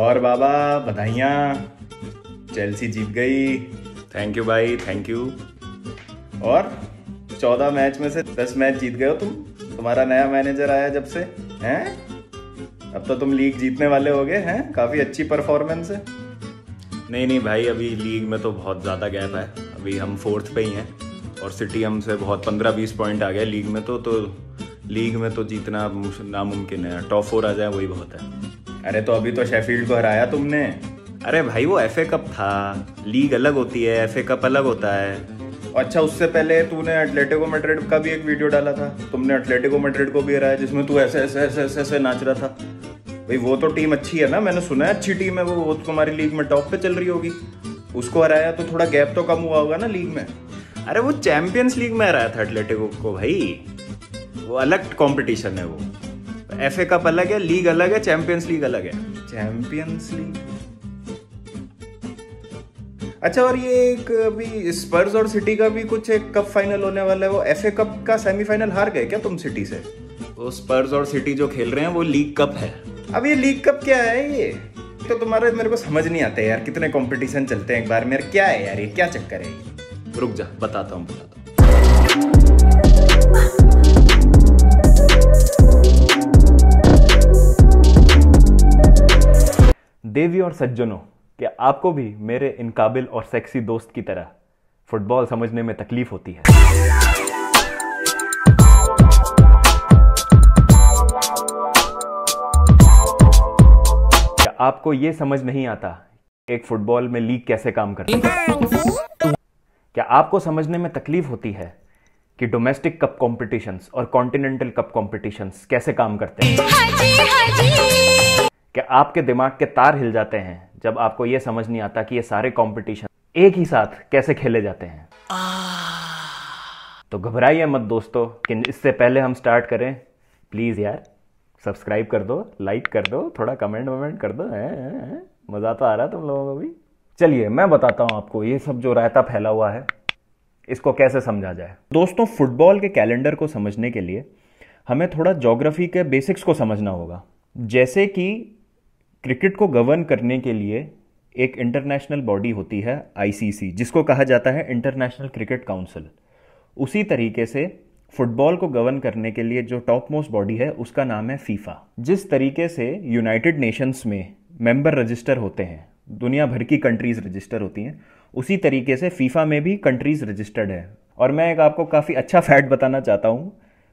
और बाबा बधाइयाँ चेल्सी जीत गई थैंक यू भाई थैंक यू और चौदह मैच में से दस मैच जीत गए हो तुम तुम्हारा नया मैनेजर आया जब से हैं अब तो तुम लीग जीतने वाले हो गए हैं काफ़ी अच्छी परफॉर्मेंस है नहीं नहीं भाई अभी लीग में तो बहुत ज़्यादा गैप है अभी हम फोर्थ पे ही हैं और सिटी हमसे बहुत पंद्रह बीस पॉइंट आ गए लीग में तो तो लीग में तो जीतना नामुमकिन है टॉप फोर आ जाए वही बहुत है अरे तो अभी तो शेफील्ड को हराया तुमने अरे भाई वो एफ कप था लीग अलग होती है एफ कप अलग होता है अच्छा उससे पहले तूने एटलेटिको मेड्रिड का भी एक वीडियो डाला था तुमने एटलेटिको मेड्रिड को भी हराया जिसमें तू ऐसे ऐसे ऐसे ऐसे ऐसे नाच रहा था भाई वो तो टीम अच्छी है ना मैंने सुना है अच्छी टीम है वो वो तो तुम्हारी लीग में टॉप पे चल रही होगी उसको हराया तो थोड़ा गैप तो कम हुआ होगा ना लीग में अरे वो चैंपियंस लीग में हराया था एटलेटिको को भाई वो अलग कंपटीशन है वो एफ ए कप अलग है लीग अलग है चैंपियंस लीग अलग है चैंपियंस लीग अच्छा और ये एक अभी स्पर्स और सिटी का भी कुछ एक कप फाइनल होने वाला है वो एफ ए कप का सेमीफाइनल हार गए क्या तुम सिटी से वो स्पर्स और सिटी जो खेल रहे हैं वो लीग कप है अब ये लीग कप क्या है ये तो तुम्हारे मेरे को समझ नहीं आता यार कितने कंपटीशन चलते हैं एक बार मेरे क्या है यार ये क्या चक्कर है ये रुक जा बताता हूँ बताता हूँ देवी और सज्जनों कि आपको भी मेरे इन काबिल और सेक्सी दोस्त की तरह फुटबॉल समझने में तकलीफ होती है क्या आपको यह समझ नहीं आता एक फुटबॉल में लीग कैसे काम करती है क्या आपको समझने में तकलीफ होती है कि डोमेस्टिक कप कॉम्पिटिशन्स और कॉन्टिनेंटल कप कॉम्पिटिशन्स कैसे काम करते हैं हाजी, हाजी। क्या आपके दिमाग के तार हिल जाते हैं जब आपको यह समझ नहीं आता कि ये सारे कॉम्पिटिशन एक ही साथ कैसे खेले जाते हैं तो घबराइए मत दोस्तों कि इससे पहले हम स्टार्ट करें प्लीज़ यार सब्सक्राइब कर दो लाइक कर दो थोड़ा कमेंट वमेंट कर दो है, है, है, मज़ा तो आ रहा है तुम लोगों को भी चलिए मैं बताता हूं आपको ये सब जो रायता फैला हुआ है इसको कैसे समझा जाए दोस्तों फुटबॉल के कैलेंडर को समझने के लिए हमें थोड़ा जोग्राफी के बेसिक्स को समझना होगा जैसे कि क्रिकेट को गवर्न करने के लिए एक इंटरनेशनल बॉडी होती है आईसीसी जिसको कहा जाता है इंटरनेशनल क्रिकेट काउंसिल उसी तरीके से फुटबॉल को गवर्न करने के लिए जो टॉप मोस्ट बॉडी है उसका नाम है फीफा जिस तरीके से यूनाइटेड नेशंस में मेंबर रजिस्टर होते हैं दुनिया भर की कंट्रीज रजिस्टर होती हैं उसी तरीके से फीफा में भी कंट्रीज़ रजिस्टर्ड है और मैं एक आपको काफ़ी अच्छा फैक्ट बताना चाहता हूँ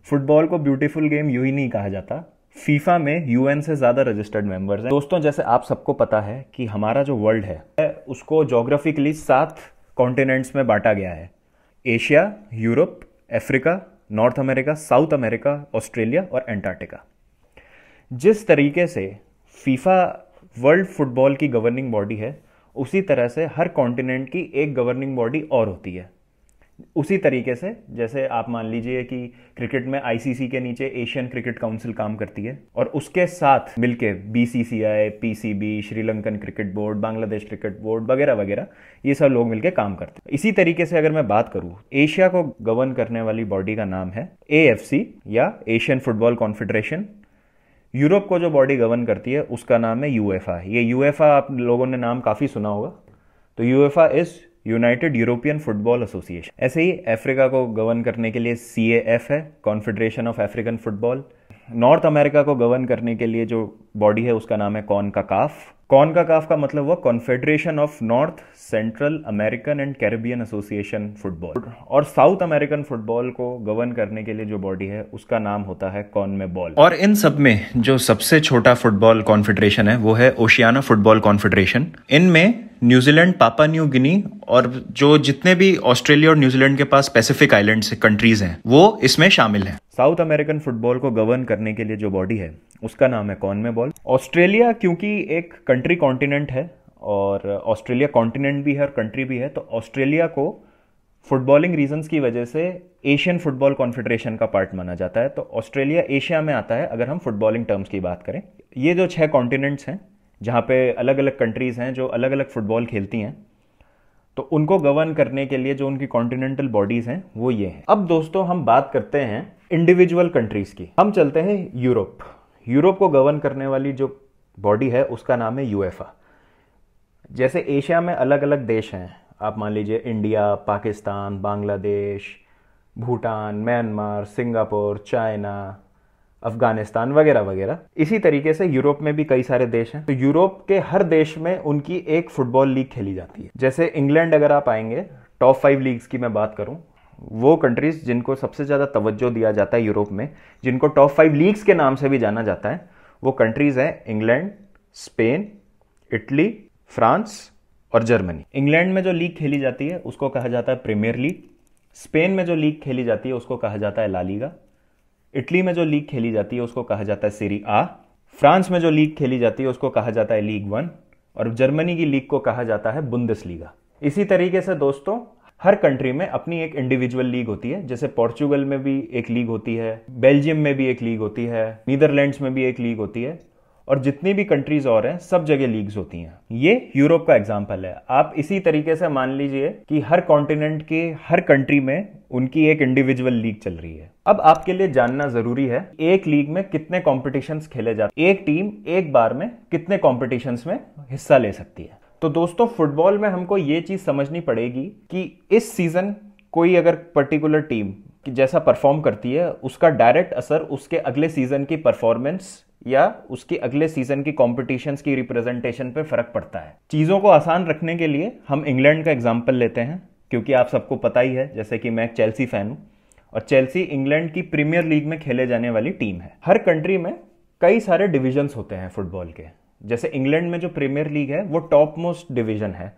फुटबॉल को ब्यूटीफुल गेम यू ही नहीं कहा जाता फीफा में यूएन से ज़्यादा रजिस्टर्ड मेंबर्स हैं दोस्तों जैसे आप सबको पता है कि हमारा जो वर्ल्ड है उसको जोग्राफिकली सात कॉन्टिनेंट्स में बांटा गया है Asia Europe Africa North America South America Australia और एंटार्क्टिका जिस तरीके से फीफा वर्ल्ड फुटबॉल की गवर्निंग बॉडी है उसी तरह से हर कॉन्टिनेंट की एक गवर्निंग बॉडी और होती है उसी तरीके से जैसे आप मान लीजिए कि क्रिकेट में आईसीसी के नीचे एशियन क्रिकेट काउंसिल काम करती है और उसके साथ मिलके BCCI, PCB, Sri Lankan cricket board Bangladesh cricket board वगैरह वगैरह ये सब लोग मिलके काम करते हैं इसी तरीके से अगर मैं बात करूँ एशिया को गवर्न करने वाली बॉडी का नाम है ए या एशियन फुटबॉल कॉन्फेडरेशन यूरोप को जो बॉडी गवर्न करती है उसका नाम है यूएफा ये यूएफा आप लोगों ने नाम काफ़ी सुना होगा तो UEFA is United European football association ऐसे ही अफ्रीका को गवर्न करने के लिए सी है confederation of African football North America को गवर्न करने के लिए जो बॉडी है उसका नाम है कॉन का काफ कॉन का काफ का मतलब हुआ confederation of North Central American and Caribbean association football और साउथ अमेरिकन फुटबॉल को गवर्न करने के लिए जो बॉडी है उसका नाम होता है कॉन में बॉल और इन सब में जो सबसे छोटा फुटबॉल कॉन्फेडरेशन है वो है ओशियाना फुटबॉल कॉन्फेडरेशन इनमें न्यूजीलैंड पापा न्यू गिनी और जो जितने भी ऑस्ट्रेलिया और न्यूजीलैंड के पास पैसिफिक आइलैंड कंट्रीज हैं वो इसमें शामिल हैं साउथ अमेरिकन फुटबॉल को गवर्न करने के लिए जो बॉडी है उसका नाम है कॉनमे बॉल ऑस्ट्रेलिया क्योंकि एक कंट्री कॉन्टिनेंट है और ऑस्ट्रेलिया कॉन्टिनेंट भी है और कंट्री भी है तो ऑस्ट्रेलिया को फुटबॉलिंग रीजंस की वजह से एशियन फुटबॉल कॉन्फेडरेशन का पार्ट माना जाता है तो ऑस्ट्रेलिया एशिया में आता है अगर हम फुटबॉलिंग टर्म्स की बात करें ये जो छह कॉन्टिनेंट्स हैं जहाँ पे अलग अलग कंट्रीज़ हैं जो अलग अलग फुटबॉल खेलती हैं तो उनको गवर्न करने के लिए जो उनकी कॉन्टिनेंटल बॉडीज़ हैं वो ये हैं अब दोस्तों हम बात करते हैं इंडिविजुअल कंट्रीज़ की हम चलते हैं यूरोप यूरोप को गवर्न करने वाली जो बॉडी है उसका नाम है यूएफा जैसे एशिया में अलग अलग देश हैं आप मान लीजिए India Pakistan Bangladesh Bhutan Myanmar Singapore China Afghanistan वगैरह वगैरह इसी तरीके से यूरोप में भी कई सारे देश हैं तो यूरोप के हर देश में उनकी एक फुटबॉल लीग खेली जाती है जैसे इंग्लैंड अगर आप आएंगे टॉप फाइव लीग्स की मैं बात करूं वो कंट्रीज़ जिनको सबसे ज़्यादा तवज्जो दिया जाता है यूरोप में जिनको टॉप फाइव लीग्स के नाम से भी जाना जाता है वो कंट्रीज़ हैं इंग्लैंड स्पेन इटली फ्रांस और जर्मनी इंग्लैंड में जो लीग खेली जाती है उसको कहा जाता है प्रीमियर लीग स्पेन में जो लीग खेली जाती है उसको कहा जाता है लालीगा इटली में जो लीग खेली जाती है उसको कहा जाता है सीरी आ फ्रांस में जो लीग खेली जाती है उसको कहा जाता है लीग वन और जर्मनी की लीग को कहा जाता है बुंदस लीगा इसी तरीके से दोस्तों हर कंट्री में अपनी एक इंडिविजुअल लीग होती है जैसे पोर्चुगल में भी एक लीग होती है बेल्जियम में भी एक लीग होती है नीदरलैंड्स में भी एक लीग होती है और जितनी भी कंट्रीज और हैं सब जगह लीग्स होती हैं ये यूरोप का एग्जाम्पल है आप इसी तरीके से मान लीजिए कि हर कॉन्टिनेंट के हर कंट्री में उनकी एक इंडिविजुअल लीग चल रही है अब आपके लिए जानना जरूरी है एक लीग में कितने कॉम्पिटिशन्स खेले जाते एक टीम एक बार में कितने कॉम्पिटिशन्स में हिस्सा ले सकती है तो दोस्तों फुटबॉल में हमको ये चीज़ समझनी पड़ेगी कि इस सीज़न कोई अगर पर्टिकुलर टीम कि जैसा परफॉर्म करती है उसका डायरेक्ट असर उसके अगले सीज़न की परफॉर्मेंस या उसके अगले सीज़न की कॉम्पिटिशन की रिप्रेजेंटेशन पर फ़र्क पड़ता है चीज़ों को आसान रखने के लिए हम इंग्लैंड का एग्जाम्पल लेते हैं क्योंकि आप सबको पता ही है जैसे कि मैं एक चेल्सी फ़ैन हूँ और चेल्सी इंग्लैंड की प्रीमियर लीग में खेले जाने वाली टीम है हर कंट्री में कई सारे डिविजन्स होते हैं फुटबॉल के जैसे इंग्लैंड में जो प्रीमियर लीग है वो टॉप मोस्ट डिवीजन है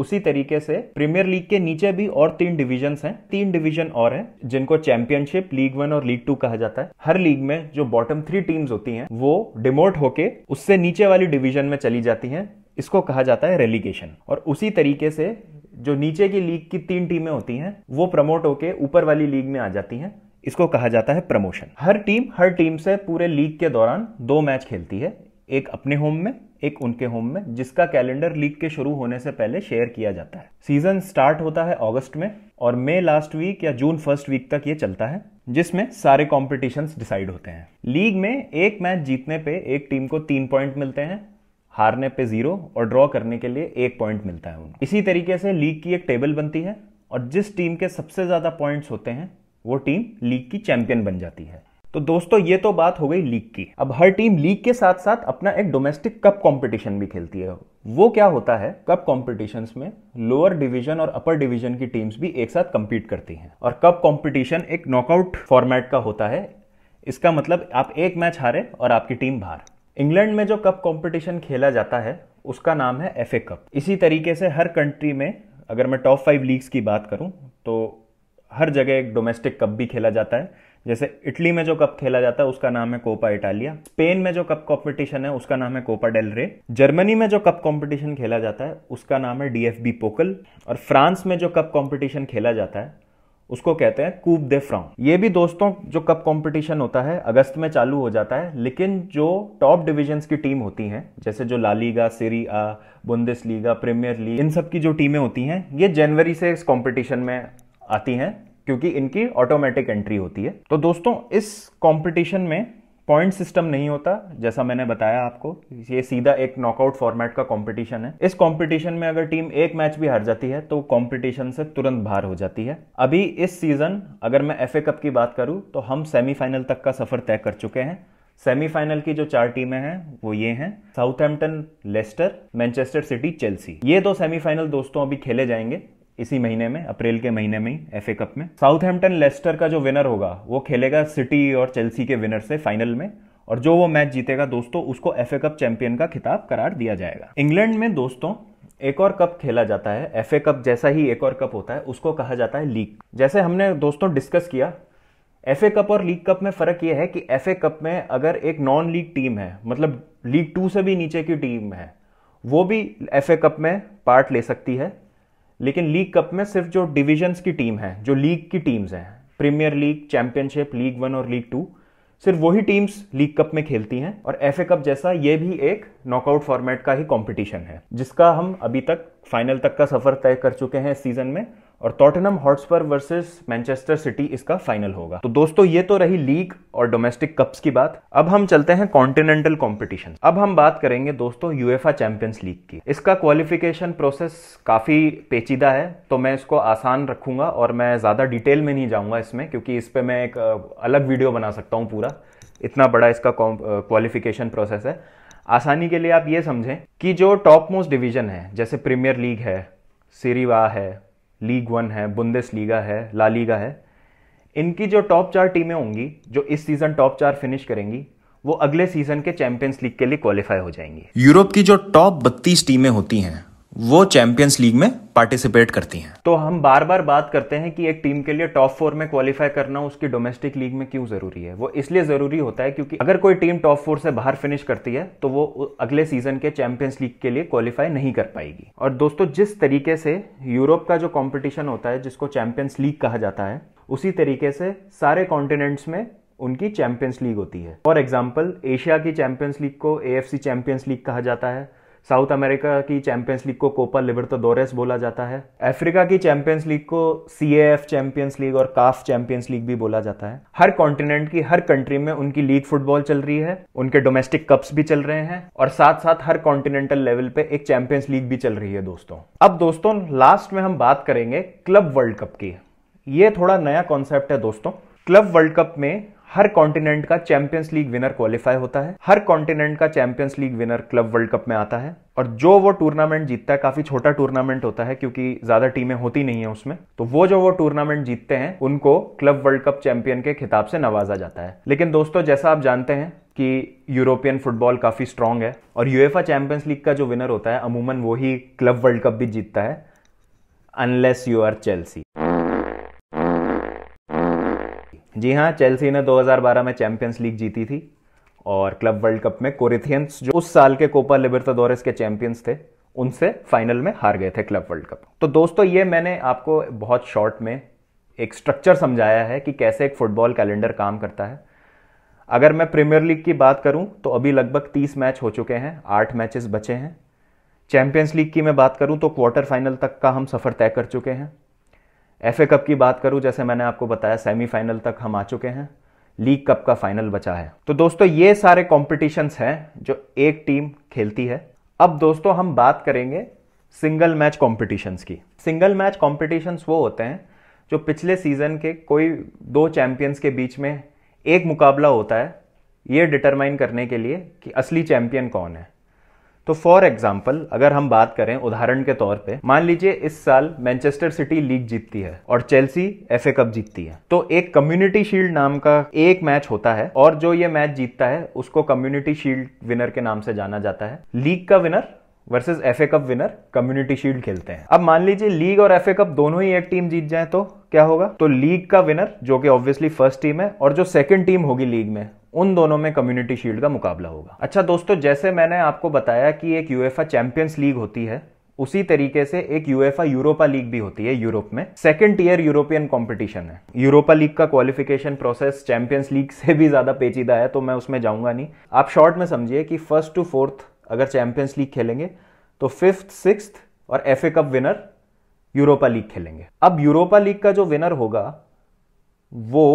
उसी तरीके से प्रीमियर लीग के नीचे भी और तीन डिवीजन हैं तीन डिवीजन और हैं जिनको चैंपियनशिप लीग वन और लीग टू कहा जाता है हर लीग में जो बॉटम थ्री टीम्स होती हैं वो डिमोट होके उससे नीचे वाली डिवीजन में चली जाती हैं इसको कहा जाता है रेलीगेशन और उसी तरीके से जो नीचे की लीग की तीन टीमें होती हैं वो प्रमोट होके ऊपर वाली लीग में आ जाती हैं इसको कहा जाता है प्रमोशन हर टीम हर टीम से पूरे लीग के दौरान दो मैच खेलती है एक अपने होम में एक उनके होम में जिसका कैलेंडर लीग के शुरू होने से पहले शेयर किया जाता है सीजन स्टार्ट होता है अगस्त में और मई लास्ट वीक या जून फर्स्ट वीक तक ये चलता है जिसमें सारे कॉम्पिटिशन डिसाइड होते हैं लीग में एक मैच जीतने पे एक टीम को तीन पॉइंट मिलते हैं हारने पे जीरो और ड्रॉ करने के लिए एक पॉइंट मिलता है उनको इसी तरीके से लीग की एक टेबल बनती है और जिस टीम के सबसे ज़्यादा पॉइंट्स होते हैं वो टीम लीग की चैंपियन बन जाती है तो दोस्तों ये तो बात हो गई लीग की अब हर टीम लीग के साथ साथ अपना एक डोमेस्टिक कप कंपटीशन भी खेलती है वो क्या होता है कप कॉम्पिटिशन में लोअर डिवीजन और अपर डिवीजन की टीम्स भी एक साथ कम्पीट करती हैं और कप कॉम्पिटिशन एक नॉकआउट फॉर्मेट का होता है इसका मतलब आप एक मैच हारे और आपकी टीम बाहर इंग्लैंड में जो कप कॉम्पिटिशन खेला जाता है उसका नाम है एफ कप इसी तरीके से हर कंट्री में अगर मैं टॉप फाइव लीग्स की बात करूं तो हर जगह एक डोमेस्टिक कप भी खेला जाता है जैसे इटली में जो कप खेला जाता है उसका नाम है कोपा इटालिया स्पेन में जो कप कंपटीशन है उसका नाम है कोपा डेलरे जर्मनी में जो कप कंपटीशन खेला जाता है उसका नाम है डीएफबी पोकल और फ्रांस में जो कप कंपटीशन खेला जाता है उसको कहते हैं कूप दे फ्रांस ये भी दोस्तों जो कप कॉम्पिटिशन होता है अगस्त में चालू हो जाता है लेकिन जो टॉप डिविजन्स की टीम होती हैं जैसे जो La Liga Serie A Bundesliga Premier League इन सब की जो टीमें होती हैं ये जनवरी से इस कॉम्पिटिशन में आती हैं क्योंकि इनकी ऑटोमेटिक एंट्री होती है तो दोस्तों इस कंपटीशन में पॉइंट सिस्टम नहीं होता जैसा मैंने बताया आपको ये सीधा एक नॉकआउट फॉर्मेट का कंपटीशन है इस कंपटीशन में अगर टीम एक मैच भी हार जाती है तो कंपटीशन से तुरंत बाहर हो जाती है अभी इस सीजन अगर मैं एफ कप की बात करूं तो हम सेमीफाइनल तक का सफर तय कर चुके हैं सेमीफाइनल की जो चार टीमें हैं वो ये हैं Southampton Leicester Manchester City Chelsea ये दो सेमीफाइनल दोस्तों अभी खेले जाएंगे इसी महीने में अप्रैल के महीने में ही एफ कप में साउथ हेम्पटन लेस्टर का जो विनर होगा वो खेलेगा सिटी और चेल्सी के विनर से फाइनल में और जो वो मैच जीतेगा दोस्तों उसको एफ कप चैंपियन का खिताब करार दिया जाएगा इंग्लैंड में दोस्तों एक और कप खेला जाता है एफ कप जैसा ही एक और कप होता है उसको कहा जाता है लीग जैसे हमने दोस्तों डिस्कस किया एफ कप और लीग कप में फ़र्क यह है कि एफ कप में अगर एक नॉन लीग टीम है मतलब लीग टू से भी नीचे की टीम है वो भी एफ कप में पार्ट ले सकती है लेकिन लीग कप में सिर्फ जो डिविजन्स की टीम है जो लीग की टीम्स हैं Premier League Championship League One और लीग टू सिर्फ वही टीम्स लीग कप में खेलती हैं और एफ कप जैसा ये भी एक नॉकआउट फॉर्मेट का ही कंपटीशन है जिसका हम अभी तक फाइनल तक का सफर तय कर चुके हैं इस सीजन में और Tottenham Hotspur versus Manchester City इसका फाइनल होगा तो दोस्तों ये तो रही लीग और डोमेस्टिक कप्स की बात अब हम चलते हैं कॉन्टिनेंटल कॉम्पिटिशन अब हम बात करेंगे दोस्तों यूएफा चैंपियंस लीग की इसका क्वालिफिकेशन प्रोसेस काफी पेचीदा है तो मैं इसको आसान रखूंगा और मैं ज्यादा डिटेल में नहीं जाऊंगा इसमें क्योंकि इस पर मैं एक अलग वीडियो बना सकता हूँ पूरा इतना बड़ा इसका क्वालिफिकेशन प्रोसेस है आसानी के लिए आप ये समझें कि जो टॉप मोस्ट डिवीजन है जैसे प्रीमियर लीग है सीरीवा है लीग वन है बुंदेस लीगा है ला लीगा है इनकी जो टॉप चार टीमें होंगी जो इस सीज़न टॉप चार फिनिश करेंगी वो अगले सीज़न के चैंपियंस लीग के लिए क्वालिफाई हो जाएंगी यूरोप की जो टॉप बत्तीस टीमें होती हैं वो चैंपियंस लीग में पार्टिसिपेट करती हैं तो हम बार बार बात करते हैं कि एक टीम के लिए टॉप फोर में क्वालिफाई करना उसकी डोमेस्टिक लीग में क्यों जरूरी है वो इसलिए जरूरी होता है क्योंकि अगर कोई टीम टॉप फोर से बाहर फिनिश करती है तो वो अगले सीजन के चैंपियंस लीग के लिए क्वालिफाई नहीं कर पाएगी और दोस्तों जिस तरीके से यूरोप का जो कॉम्पिटिशन होता है जिसको चैंपियंस लीग कहा जाता है उसी तरीके से सारे कॉन्टिनेंट्स में उनकी चैंपियंस लीग होती है फॉर एग्जाम्पल एशिया की चैंपियंस लीग को ए चैंपियंस लीग कहा जाता है साउथ अमेरिका की चैंपियंस लीग को कोपा लिबर्टाडोरेस बोला जाता है अफ्रीका की चैंपियंस लीग को सी एफ चैंपियंस लीग और काफ चैंपियंस लीग भी बोला जाता है हर कॉन्टिनेंट की हर कंट्री में उनकी लीग फुटबॉल चल रही है उनके डोमेस्टिक कप्स भी चल रहे हैं और साथ साथ हर कॉन्टिनेंटल लेवल पे एक चैंपियंस लीग भी चल रही है दोस्तों अब दोस्तों लास्ट में हम बात करेंगे क्लब वर्ल्ड कप की ये थोड़ा नया कॉन्सेप्ट है दोस्तों क्लब वर्ल्ड कप में हर कॉन्टिनेंट का चैंपियंस लीग विनर क्वालिफाई होता है हर कॉन्टिनेंट का Champions League winner club World Cup में आता है और जो वो टूर्नामेंट जीतता है काफी छोटा टूर्नामेंट होता है क्योंकि ज्यादा टीमें होती नहीं है उसमें तो वो जो वो टूर्नामेंट जीतते हैं उनको क्लब वर्ल्ड कप चैंपियन के खिताब से नवाजा जाता है लेकिन दोस्तों जैसा आप जानते हैं कि यूरोपियन फुटबॉल काफी स्ट्रांग है और यूएफा चैंपियंस लीग का जो विनर होता है अमूमन वो ही क्लब वर्ल्ड कप भी जीतता है अनलेस यू आर चेल्सी जी हाँ चेल्सी ने 2012 में चैंपियंस लीग जीती थी और क्लब वर्ल्ड कप में कोरिथियंस जो उस साल के कोपा लिबर्टादोरेस के चैंपियंस थे उनसे फाइनल में हार गए थे क्लब वर्ल्ड कप तो दोस्तों ये मैंने आपको बहुत शॉर्ट में एक स्ट्रक्चर समझाया है कि कैसे एक फुटबॉल कैलेंडर काम करता है अगर मैं प्रीमियर लीग की बात करूं तो अभी लगभग 30 मैच हो चुके हैं आठ मैचेस बचे हैं चैंपियंस लीग की मैं बात करूं तो क्वार्टर फाइनल तक का हम सफ़र तय कर चुके हैं एफ ए कप की बात करूं जैसे मैंने आपको बताया सेमीफाइनल तक हम आ चुके हैं लीग कप का फाइनल बचा है तो दोस्तों ये सारे कॉम्पिटिशन्स हैं जो एक टीम खेलती है अब दोस्तों हम बात करेंगे सिंगल मैच कॉम्पिटिशन्स की सिंगल मैच कॉम्पिटिशन्स वो होते हैं जो पिछले सीजन के कोई दो चैंपियंस के बीच में एक मुकाबला होता है ये डिटरमाइन करने के लिए कि असली चैंपियन कौन है तो फॉर एग्जाम्पल अगर हम बात करें उदाहरण के तौर पे मान लीजिए इस साल मैनचेस्टर सिटी लीग जीतती है और चेल्सी एफ कप जीतती है तो एक कम्युनिटी शील्ड नाम का एक मैच होता है और जो ये मैच जीतता है उसको कम्युनिटी शील्ड विनर के नाम से जाना जाता है लीग का winner versus FA cup winner Community Shield खेलते हैं अब मान लीजिए लीग और एफ कप दोनों ही एक टीम जीत जाए तो क्या होगा तो लीग का विनर जो कि ऑब्वियसली फर्स्ट टीम है और जो सेकंड टीम होगी लीग में उन दोनों में कम्युनिटी शील्ड का मुकाबला होगा अच्छा दोस्तों जैसे मैंने आपको बताया कि एक यूएफा चैंपियंस लीग होती है उसी तरीके से एक यूएफा यूरोपा लीग भी होती है यूरोप में सेकेंड ईयर यूरोपियन कंपटीशन है यूरोपा लीग का क्वालिफिकेशन प्रोसेस चैंपियंस लीग से भी ज्यादा पेचीदा है तो मैं उसमें जाऊंगा नहीं आप शॉर्ट में समझिए कि फर्स्ट टू फोर्थ अगर चैंपियंस लीग खेलेंगे तो फिफ्थ सिक्स और FA cup winner Europa League खेलेंगे अब यूरोपा लीग का जो विनर होगा वो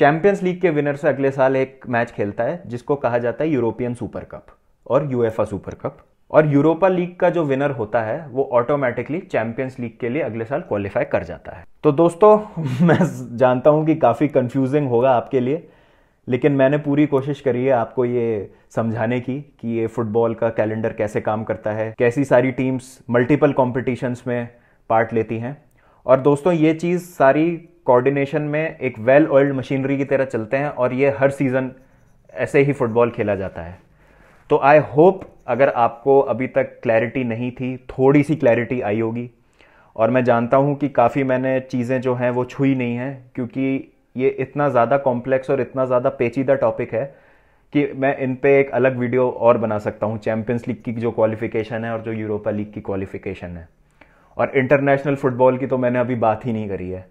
चैंपियंस लीग के विनर से अगले साल एक मैच खेलता है जिसको कहा जाता है यूरोपियन सुपर कप और यूएफा सुपर कप और यूरोपा लीग का जो विनर होता है वो ऑटोमेटिकली चैंपियंस लीग के लिए अगले साल क्वालिफाई कर जाता है तो दोस्तों मैं जानता हूं कि काफ़ी कंफ्यूजिंग होगा आपके लिए लेकिन मैंने पूरी कोशिश करी है आपको ये समझाने की कि ये फुटबॉल का कैलेंडर कैसे काम करता है कैसी सारी टीम्स मल्टीपल कॉम्पिटिशन्स में पार्ट लेती हैं और दोस्तों ये चीज़ सारी कोऑर्डिनेशन में एक वेल ऑयल्ड मशीनरी की तरह चलते हैं और ये हर सीज़न ऐसे ही फुटबॉल खेला जाता है तो आई होप अगर आपको अभी तक क्लैरिटी नहीं थी थोड़ी सी क्लैरिटी आई होगी और मैं जानता हूँ कि काफ़ी मैंने चीज़ें जो हैं वो छुई नहीं हैं क्योंकि ये इतना ज़्यादा कॉम्प्लेक्स और इतना ज़्यादा पेचीदा टॉपिक है कि मैं इन पर एक अलग वीडियो और बना सकता हूँ चैम्पियंस लीग की जो क्वालिफिकेशन है और जो यूरोपा लीग की क्वालिफिकेशन है और इंटरनेशनल फुटबॉल की तो मैंने अभी बात ही नहीं करी है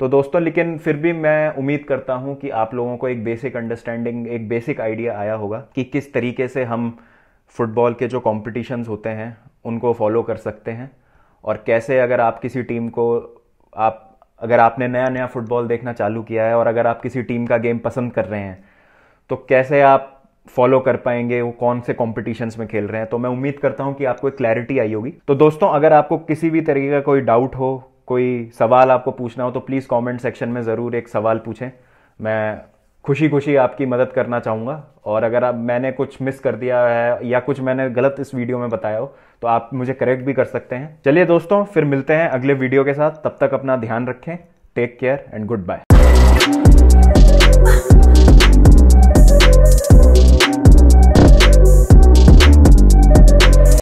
तो दोस्तों लेकिन फिर भी मैं उम्मीद करता हूँ कि आप लोगों को एक बेसिक अंडरस्टैंडिंग एक बेसिक आइडिया आया होगा कि किस तरीके से हम फुटबॉल के जो कॉम्पिटिशन्स होते हैं उनको फॉलो कर सकते हैं और कैसे अगर आप किसी टीम को आप अगर आपने नया नया फुटबॉल देखना चालू किया है और अगर आप किसी टीम का गेम पसंद कर रहे हैं तो कैसे आप फॉलो कर पाएंगे वो कौन से कॉम्पिटिशन्स में खेल रहे हैं तो मैं उम्मीद करता हूँ कि आपको एक क्लैरिटी आई होगी तो दोस्तों अगर आपको किसी भी तरीके का कोई डाउट हो कोई सवाल आपको पूछना हो तो प्लीज़ कमेंट सेक्शन में ज़रूर एक सवाल पूछें मैं खुशी खुशी आपकी मदद करना चाहूँगा और अगर आप मैंने कुछ मिस कर दिया है या कुछ मैंने गलत इस वीडियो में बताया हो तो आप मुझे करेक्ट भी कर सकते हैं चलिए दोस्तों फिर मिलते हैं अगले वीडियो के साथ तब तक अपना ध्यान रखें take care and good bye